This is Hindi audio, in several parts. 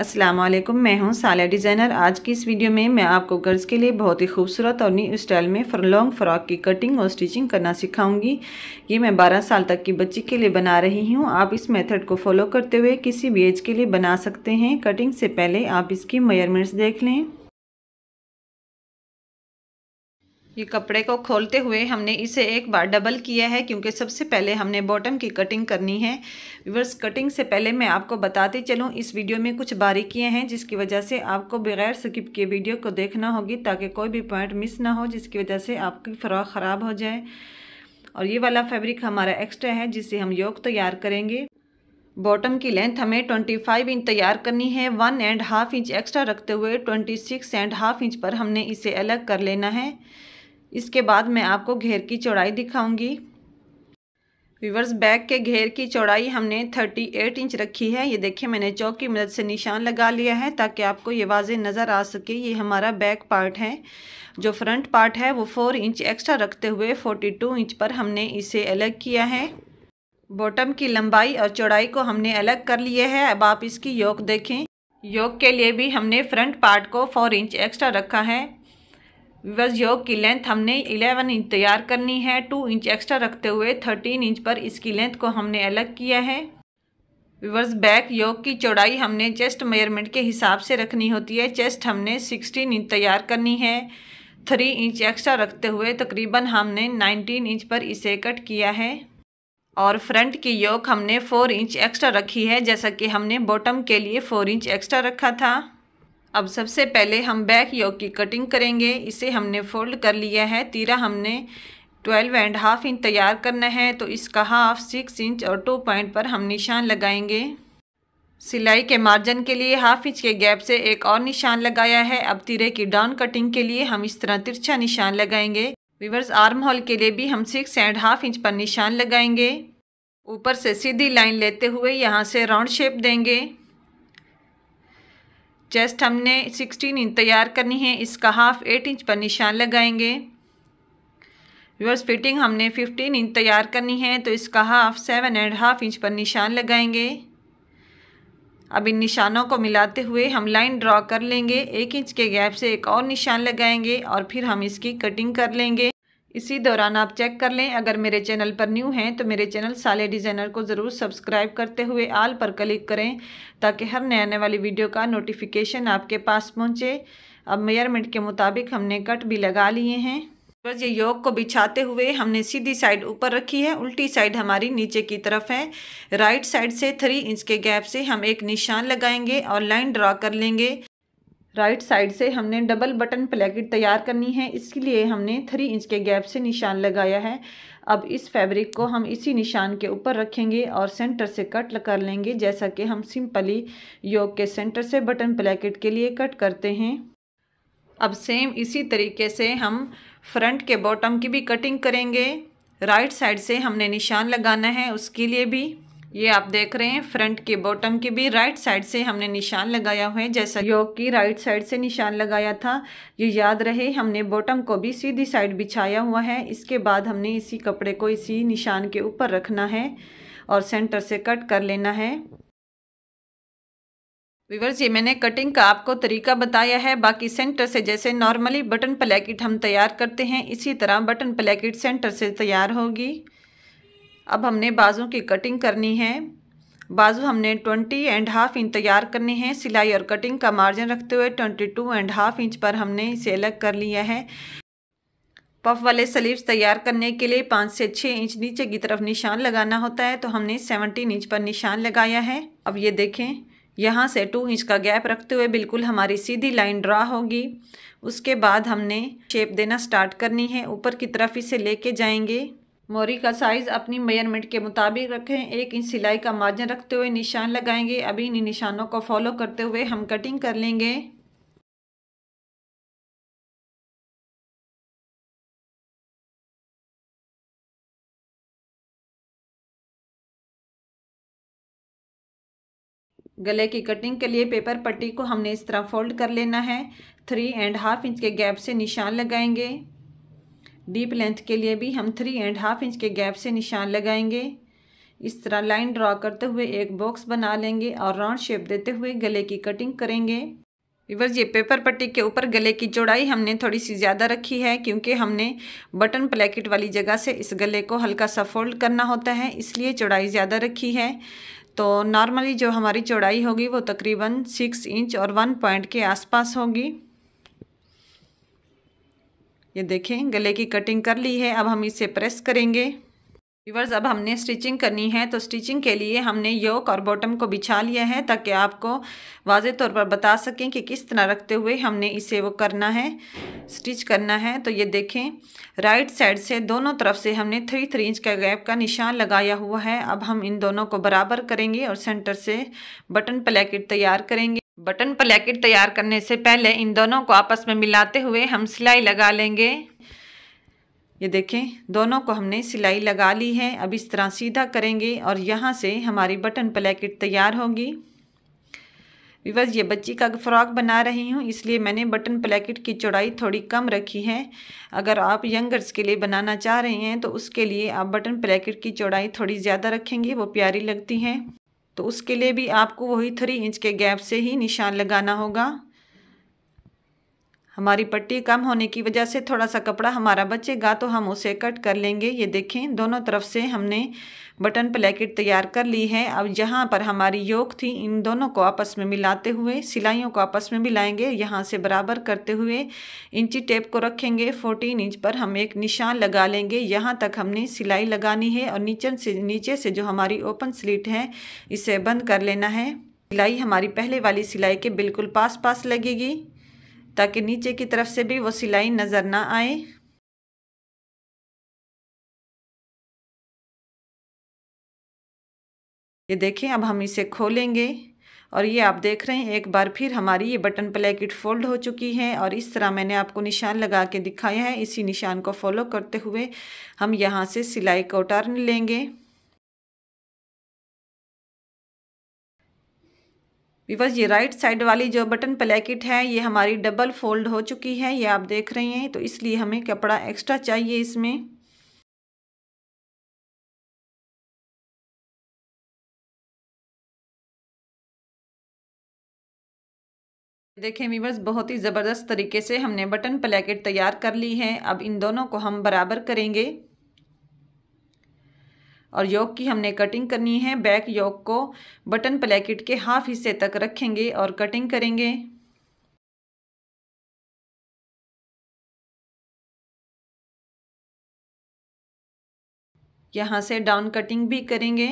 असलम मैं हूं साला डिज़ाइनर आज की इस वीडियो में मैं आपको गर्ल्स के लिए बहुत ही खूबसूरत और न्यू स्टाइल में फरलोंग फ़्रॉक की कटिंग और स्टिचिंग करना सिखाऊंगी ये मैं 12 साल तक की बच्ची के लिए बना रही हूं आप इस मेथड को फॉलो करते हुए किसी भी एज के लिए बना सकते हैं कटिंग से पहले आप इसकी मेयरमेंट्स देख लें ये कपड़े को खोलते हुए हमने इसे एक बार डबल किया है क्योंकि सबसे पहले हमने बॉटम की कटिंग करनी है विवर्स कटिंग से पहले मैं आपको बताते चलूँ इस वीडियो में कुछ बारीकियाँ हैं जिसकी वजह से आपको बगैर स्किप के वीडियो को देखना होगी ताकि कोई भी पॉइंट मिस ना हो जिसकी वजह से आपकी फ्रॉक ख़राब हो जाए और ये वाला फैब्रिक हमारा एक्स्ट्रा है जिससे हम योग तैयार करेंगे बॉटम की लेंथ हमें 25 इंच तैयार करनी है one and half inch extra रखते हुए 26 एंड हाफ इंच पर हमने इसे अलग कर लेना है इसके बाद मैं आपको घेर की चौड़ाई दिखाऊंगी विवर्स बैग के घेर की चौड़ाई हमने 38 इंच रखी है ये देखिए मैंने चौक की मदद से निशान लगा लिया है ताकि आपको ये वाज नज़र आ सके ये हमारा बैक पार्ट है जो फ्रंट पार्ट है वो 4 इंच एक्स्ट्रा रखते हुए 42 इंच पर हमने इसे अलग किया है बॉटम की लंबाई और चौड़ाई को हमने अलग कर लिए है अब आप इसकी योग देखें योग के लिए भी हमने फ्रंट पार्ट को फोर इंच एक्स्ट्रा रखा है विवज योग की लेंथ हमने 11 इंच तैयार करनी है 2 इंच एक्स्ट्रा रखते हुए 13 इंच पर इसकी लेंथ को हमने अलग किया है विवर्स बैक योग की चौड़ाई हमने चेस्ट मेजरमेंट के हिसाब से रखनी होती है चेस्ट हमने 16 इंच तैयार करनी है 3 इंच एक्स्ट्रा रखते हुए तकरीबन हमने 19 इंच पर इसे कट किया है और फ्रंट की योग हमने 4 इंच एक्स्ट्रा रखी है जैसा कि हमने बॉटम के लिए 4 इंच एक्स्ट्रा रखा था अब सबसे पहले हम बैक योग की कटिंग करेंगे इसे हमने फोल्ड कर लिया है तीरा हमने ट्वेल्व एंड हाफ इंच तैयार करना है तो इसका हाफ सिक्स इंच और टू पॉइंट पर हम निशान लगाएंगे सिलाई के मार्जिन के लिए हाफ इंच के गैप से एक और निशान लगाया है अब तीरे की डाउन कटिंग के लिए हम इस तरह तिरछा निशान लगाएंगे विवर्स आर्म होल के लिए भी हम सिक्स एंड हाफ इंच पर निशान लगाएंगे ऊपर से सीधी लाइन लेते हुए यहाँ से राउंड शेप देंगे चेस्ट हमने सिक्सटीन इंच तैयार करनी है इसका हाफ एट इंच पर निशान लगाएंगे व्यूअर्स फिटिंग हमने फिफ्टीन इंच तैयार करनी है तो इसका half seven and half inch पर निशान लगाएंगे अब इन निशानों को मिलाते हुए हम लाइन ड्रॉ कर लेंगे एक इंच के गैप से एक और निशान लगाएंगे और फिर हम इसकी कटिंग कर लेंगे इसी दौरान आप चेक कर लें अगर मेरे चैनल पर न्यू हैं तो मेरे चैनल साले डिज़ाइनर को ज़रूर सब्सक्राइब करते हुए आल पर क्लिक करें ताकि हर नए आने वाली वीडियो का नोटिफिकेशन आपके पास पहुँचे अब मेयरमेंट के मुताबिक हमने कट भी लगा लिए हैं बस ये योग को बिछाते हुए हमने सीधी साइड ऊपर रखी है उल्टी साइड हमारी नीचे की तरफ है राइट साइड से थ्री इंच के गैप से हम एक निशान लगाएंगे और लाइन ड्रा कर लेंगे राइट साइड से हमने डबल बटन प्लेकेट तैयार करनी है इसके लिए हमने थ्री इंच के गैप से निशान लगाया है अब इस फैब्रिक को हम इसी निशान के ऊपर रखेंगे और सेंटर से कट कर लेंगे जैसा कि हम सिंपली योग के सेंटर से बटन प्लेकेट के लिए कट करते हैं अब सेम इसी तरीके से हम फ्रंट के बॉटम की भी कटिंग करेंगे राइट साइड से हमने निशान लगाना है उसके लिए भी ये आप देख रहे हैं फ्रंट के बॉटम के भी राइट साइड से हमने निशान लगाया हुआ है जैसा योग की राइट साइड से निशान लगाया था ये याद रहे हमने बॉटम को भी सीधी साइड बिछाया हुआ है इसके बाद हमने इसी कपड़े को इसी निशान के ऊपर रखना है और सेंटर से कट कर लेना है विवर्स ये मैंने कटिंग का आपको तरीका बताया है बाकी सेंटर से जैसे नॉर्मली बटन प्लेकेट हम तैयार करते हैं इसी तरह बटन प्लेकेट सेंटर से तैयार होगी अब हमने बाजू की कटिंग करनी है बाजू हमने ट्वेंटी एंड हाफ इंच तैयार करने हैं सिलाई और कटिंग का मार्जिन रखते हुए twenty two and half inch पर हमने इसे अलग कर लिया है पफ वाले स्लीव्स तैयार करने के लिए पाँच से छः इंच नीचे की तरफ निशान लगाना होता है तो हमने सेवनटीन इंच पर निशान लगाया है अब ये देखें यहाँ से टू इंच का गैप रखते हुए बिल्कुल हमारी सीधी लाइन ड्रा होगी उसके बाद हमने शेप देना स्टार्ट करनी है ऊपर की तरफ इसे लेके जाएंगे मोरी का साइज़ अपनी मेयरमेंट के मुताबिक रखें एक इंच सिलाई का मार्जिन रखते हुए निशान लगाएंगे अभी इन निशानों को फॉलो करते हुए हम कटिंग कर लेंगे गले की कटिंग के लिए पेपर पट्टी को हमने इस तरह फोल्ड कर लेना है थ्री एंड हाफ इंच के गैप से निशान लगाएंगे डीप लेंथ के लिए भी हम थ्री एंड हाफ इंच के गैप से निशान लगाएंगे इस तरह लाइन ड्रा करते हुए एक बॉक्स बना लेंगे और राउंड शेप देते हुए गले की कटिंग करेंगे विवर्स ये पेपर पट्टी के ऊपर गले की चौड़ाई हमने थोड़ी सी ज़्यादा रखी है क्योंकि हमने बटन प्लेकेट वाली जगह से इस गले को हल्का सा फोल्ड करना होता है इसलिए चौड़ाई ज़्यादा रखी है तो नॉर्मली जो हमारी चौड़ाई होगी वो तकरीबन सिक्स इंच और वन पॉइंट के आसपास होगी ये देखें गले की कटिंग कर ली है अब हम इसे प्रेस करेंगे व्यूवर्स अब हमने स्टिचिंग करनी है तो स्टिचिंग के लिए हमने योक और बॉटम को बिछा लिया है ताकि आपको वाजे तौर पर बता सकें कि किस तरह रखते हुए हमने इसे वो करना है स्टिच करना है तो ये देखें राइट साइड से दोनों तरफ से हमने थ्री थ्री इंच का गैप का निशान लगाया हुआ है अब हम इन दोनों को बराबर करेंगे और सेंटर से बटन प्लेकेट तैयार करेंगे बटन प्लेकेट तैयार करने से पहले इन दोनों को आपस में मिलाते हुए हम सिलाई लगा लेंगे ये देखें दोनों को हमने सिलाई लगा ली है अब इस तरह सीधा करेंगे और यहाँ से हमारी बटन प्लेकेट तैयार होगी विवाज ये बच्ची का फ्रॉक बना रही हूँ इसलिए मैंने बटन प्लेकेट की चौड़ाई थोड़ी कम रखी है अगर आप यंगर्स के लिए बनाना चाह रहे हैं तो उसके लिए आप बटन प्लेकेट की चौड़ाई थोड़ी ज़्यादा रखेंगे वो प्यारी लगती हैं तो उसके लिए भी आपको वही थ्री इंच के गैप से ही निशान लगाना होगा हमारी पट्टी कम होने की वजह से थोड़ा सा कपड़ा हमारा बचेगा तो हम उसे कट कर लेंगे ये देखें दोनों तरफ से हमने बटन प्लेकेट तैयार कर ली है अब जहाँ पर हमारी योक थी इन दोनों को आपस में मिलाते हुए सिलाइयों को आपस में मिलाएंगे यहाँ से बराबर करते हुए इंची टेप को रखेंगे फोर्टीन इंच पर हम एक निशान लगा लेंगे यहाँ तक हमने सिलाई लगानी है और नीचे से नीचे से जो हमारी ओपन स्लीट है इसे बंद कर लेना है सिलाई हमारी पहले वाली सिलाई के बिल्कुल पास पास लगेगी ताकि नीचे की तरफ से भी वो सिलाई नज़र ना आए ये देखें अब हम इसे खोलेंगे और ये आप देख रहे हैं एक बार फिर हमारी ये बटन प्लेकेट फोल्ड हो चुकी है और इस तरह मैंने आपको निशान लगा के दिखाया है इसी निशान को फॉलो करते हुए हम यहाँ से सिलाई को उतार लेंगे बिकॉज ये राइट साइड वाली जो बटन प्लेकेट है ये हमारी डबल फोल्ड हो चुकी है ये आप देख रहे हैं तो इसलिए हमें कपड़ा एक्स्ट्रा चाहिए इसमें देखें वीवर्स बहुत ही ज़बरदस्त तरीके से हमने बटन प्लेकेट तैयार कर ली है अब इन दोनों को हम बराबर करेंगे और योग की हमने कटिंग करनी है बैक योग को बटन प्लेकेट के हाफ हिस्से तक रखेंगे और कटिंग करेंगे यहाँ से डाउन कटिंग भी करेंगे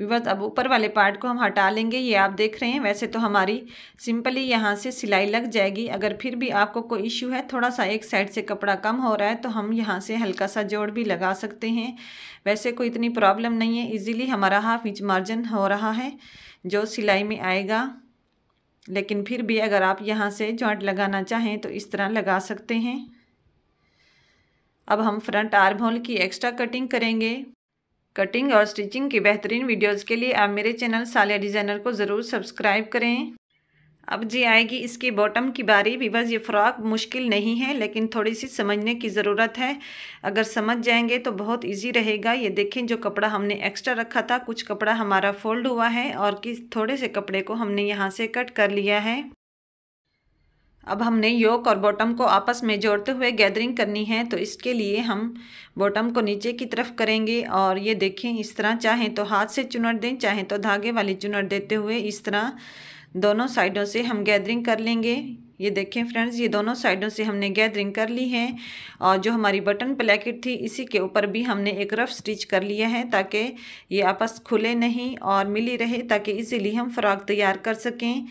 विवर्स अब ऊपर वाले पार्ट को हम हटा लेंगे ये आप देख रहे हैं वैसे तो हमारी सिंपली यहाँ से सिलाई लग जाएगी अगर फिर भी आपको कोई इश्यू है थोड़ा सा एक साइड से कपड़ा कम हो रहा है तो हम यहाँ से हल्का सा जोड़ भी लगा सकते हैं वैसे कोई इतनी प्रॉब्लम नहीं है इजीली हमारा हाफ इंच मार्जिन हो रहा है जो सिलाई में आएगा लेकिन फिर भी अगर आप यहाँ से जॉइंट लगाना चाहें तो इस तरह लगा सकते हैं अब हम फ्रंट आर्म होल की एक्स्ट्रा कटिंग करेंगे कटिंग और स्टिचिंग की बेहतरीन वीडियोज़ के लिए आप मेरे चैनल सालिया डिज़ाइनर को ज़रूर सब्सक्राइब करें अब जी आएगी इसकी बॉटम की बारी विवाज ये फ़्रॉक मुश्किल नहीं है लेकिन थोड़ी सी समझने की ज़रूरत है अगर समझ जाएंगे तो बहुत इजी रहेगा ये देखें जो कपड़ा हमने एक्स्ट्रा रखा था कुछ कपड़ा हमारा फोल्ड हुआ है और किस थोड़े से कपड़े को हमने यहाँ से कट कर लिया है अब हमने योक और बॉटम को आपस में जोड़ते हुए गैदरिंग करनी है तो इसके लिए हम बॉटम को नीचे की तरफ करेंगे और ये देखें इस तरह चाहें तो हाथ से चुनट दें चाहें तो धागे वाली चुनट देते हुए इस तरह दोनों साइडों से हम गैदरिंग कर लेंगे ये देखें फ्रेंड्स ये दोनों साइडों से हमने गैदरिंग कर ली है और जो हमारी बटन प्लेकेट थी इसी के ऊपर भी हमने एक रफ स्टिच कर लिया है ताकि ये आपस खुले नहीं और मिली रहे ताकि इजीली हम फ्रॉक तैयार कर सकें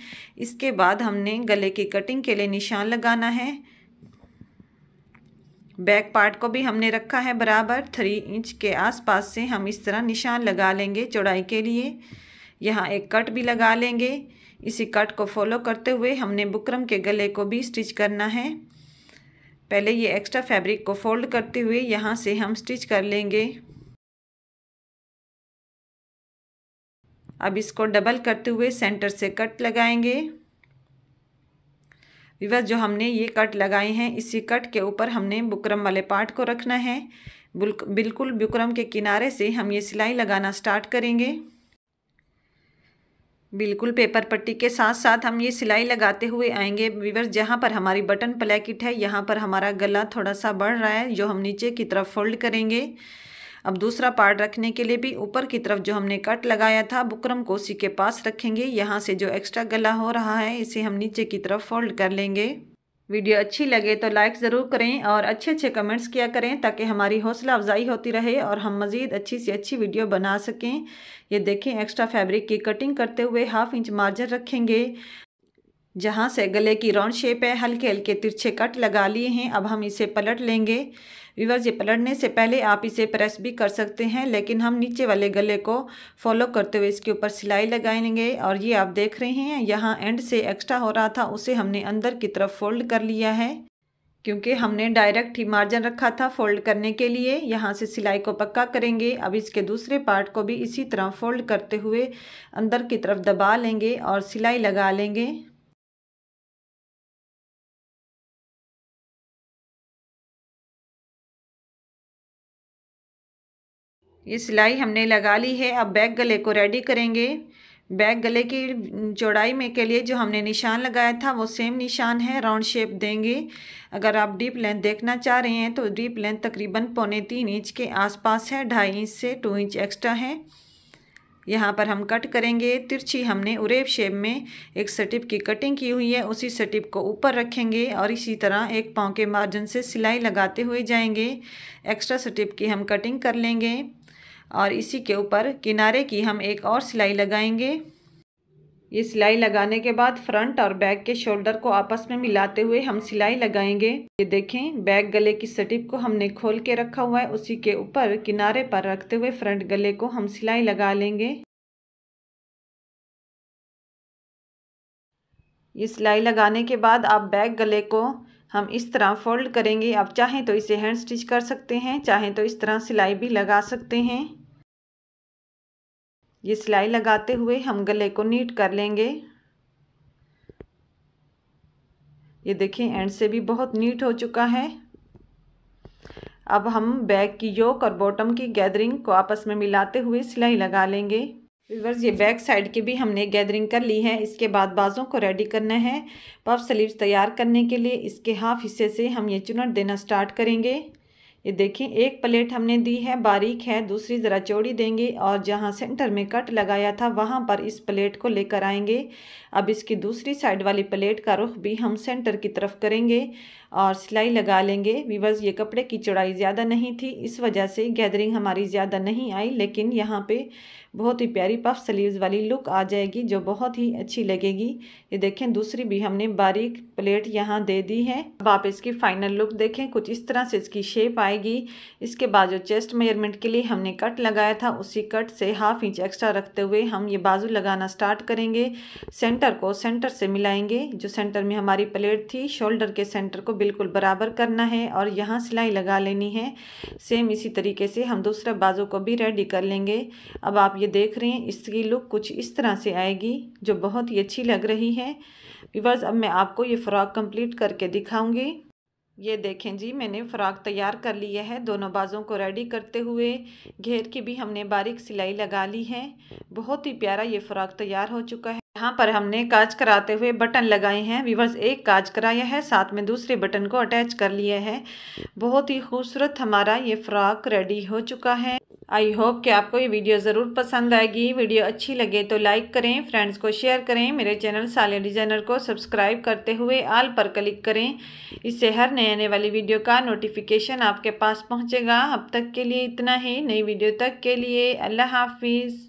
इसके बाद हमने गले की कटिंग के लिए निशान लगाना है बैक पार्ट को भी हमने रखा है बराबर थ्री इंच के आसपास से हम इस तरह निशान लगा लेंगे चौड़ाई के लिए यहाँ एक कट भी लगा लेंगे इसी कट को फॉलो करते हुए हमने बुकरम के गले को भी स्टिच करना है पहले ये एक्स्ट्रा फैब्रिक को फोल्ड करते हुए यहाँ से हम स्टिच कर लेंगे अब इसको डबल करते हुए सेंटर से कट लगाएंगे विवस जो हमने ये कट लगाए हैं इसी कट के ऊपर हमने बुकरम वाले पार्ट को रखना है बिल्कुल बुकरम के किनारे से हम ये सिलाई लगाना स्टार्ट करेंगे बिल्कुल पेपर पट्टी के साथ साथ हम ये सिलाई लगाते हुए आएंगे वीवर्स जहाँ पर हमारी बटन प्लैकेट है यहाँ पर हमारा गला थोड़ा सा बढ़ रहा है जो हम नीचे की तरफ फोल्ड करेंगे अब दूसरा पार्ट रखने के लिए भी ऊपर की तरफ जो हमने कट लगाया था बुकरम कोसी के पास रखेंगे यहाँ से जो एक्स्ट्रा गला हो रहा है इसे हम नीचे की तरफ फोल्ड कर लेंगे वीडियो अच्छी लगे तो लाइक ज़रूर करें और अच्छे अच्छे कमेंट्स किया करें ताकि हमारी हौसला अफजाई होती रहे और हम मज़ीद अच्छी से अच्छी वीडियो बना सकें ये देखें एक्स्ट्रा फैब्रिक की कटिंग करते हुए हाफ इंच मार्जर रखेंगे जहाँ से गले की राउंड शेप है हल्के हल्के तिरछे कट लगा लिए हैं अब हम इसे पलट लेंगे विवर्स ये पलटने से पहले आप इसे प्रेस भी कर सकते हैं लेकिन हम नीचे वाले गले को फॉलो करते हुए इसके ऊपर सिलाई लगाएंगे और ये आप देख रहे हैं यहाँ एंड से एक्स्ट्रा हो रहा था उसे हमने अंदर की तरफ फोल्ड कर लिया है क्योंकि हमने डायरेक्ट ही मार्जिन रखा था फोल्ड करने के लिए यहाँ से सिलाई को पक्का करेंगे अब इसके दूसरे पार्ट को भी इसी तरह फोल्ड करते हुए अंदर की तरफ दबा लेंगे और सिलाई लगा लेंगे ये सिलाई हमने लगा ली है अब बैक गले को रेडी करेंगे बैक गले की चौड़ाई में के लिए जो हमने निशान लगाया था वो सेम निशान है राउंड शेप देंगे अगर आप डीप लेंथ देखना चाह रहे हैं तो डीप लेंथ तकरीबन पौने तीन इंच के आसपास है ढाई इंच से टू इंच एक्स्ट्रा है यहाँ पर हम कट करेंगे तिरछी हमने उरेब शेप में एक सटिप की कटिंग की हुई है उसी सटिप को ऊपर रखेंगे और इसी तरह एक पाँव के मार्जिन से सिलाई लगाते हुए जाएंगे एक्स्ट्रा सटिप की हम कटिंग कर लेंगे और इसी के ऊपर किनारे की हम एक और सिलाई लगाएंगे ये सिलाई लगाने के बाद फ्रंट और बैक के शोल्डर को आपस में मिलाते हुए हम सिलाई लगाएंगे ये देखें बैक गले की सटिप को हमने खोल के रखा हुआ है उसी के ऊपर किनारे पर रखते हुए फ्रंट गले को हम सिलाई लगा लेंगे ये सिलाई लगाने के बाद आप बैक गले को हम इस तरह फोल्ड करेंगे आप चाहें तो इसे हैंड स्टिच कर सकते हैं चाहें तो इस तरह सिलाई भी लगा सकते हैं ये सिलाई लगाते हुए हम गले को नीट कर लेंगे ये देखिए एंड से भी बहुत नीट हो चुका है अब हम बैक की योक और बॉटम की गैदरिंग को आपस में मिलाते हुए सिलाई लगा लेंगे व्यूवर्स ये बैक साइड की भी हमने गैदरिंग कर ली है इसके बाद बाजों को रेडी करना है पफ स्लीव्स तैयार करने के लिए इसके हाफ हिस्से से हम ये चुनट देना स्टार्ट करेंगे ये देखें एक प्लेट हमने दी है बारीक है दूसरी ज़रा चौड़ी देंगे और जहाँ सेंटर में कट लगाया था वहाँ पर इस प्लेट को लेकर आएंगे अब इसकी दूसरी साइड वाली प्लेट का रुख भी हम सेंटर की तरफ करेंगे और सिलाई लगा लेंगे विवर्स ये कपड़े की चौड़ाई ज़्यादा नहीं थी इस वजह से गैदरिंग हमारी ज़्यादा नहीं आई लेकिन यहाँ पे बहुत ही प्यारी पफ स्लीव वाली लुक आ जाएगी जो बहुत ही अच्छी लगेगी ये देखें दूसरी भी हमने बारीक प्लेट यहाँ दे दी है अब आप इसकी फ़ाइनल लुक देखें कुछ इस तरह से इसकी शेप आए आएगी इसके बाद जो चेस्ट मेजरमेंट के लिए हमने कट लगाया था उसी कट से हाफ इंच एक्स्ट्रा रखते हुए हम ये बाजू लगाना स्टार्ट करेंगे सेंटर को सेंटर से मिलाएंगे जो सेंटर में हमारी प्लेट थी शोल्डर के सेंटर को बिल्कुल बराबर करना है और यहाँ सिलाई लगा लेनी है सेम इसी तरीके से हम दूसरा बाजू को भी रेडी कर लेंगे अब आप ये देख रहे हैं इसकी लुक कुछ इस तरह से आएगी जो बहुत ही अच्छी लग रही है विवर्स अब मैं आपको ये फ़्रॉक कंप्लीट करके दिखाऊंगी ये देखें जी मैंने फ़्राक तैयार कर लिया है दोनों बाज़ों को रेडी करते हुए घेर की भी हमने बारीक सिलाई लगा ली है बहुत ही प्यारा ये फ़्राक तैयार हो चुका है यहाँ पर हमने काज कराते हुए बटन लगाए हैं विवर्स एक काज कराया है साथ में दूसरे बटन को अटैच कर लिया है बहुत ही खूबसूरत हमारा ये फ़्राक रेडी हो चुका है आई होप कि आपको ये वीडियो ज़रूर पसंद आएगी वीडियो अच्छी लगे तो लाइक करें फ्रेंड्स को शेयर करें मेरे चैनल साले डिजाइनर को सब्सक्राइब करते हुए आल पर क्लिक करें इससे हर नए आने वाली वीडियो का नोटिफिकेशन आपके पास पहुंचेगा अब तक के लिए इतना ही नई वीडियो तक के लिए अल्लाह हाफिज़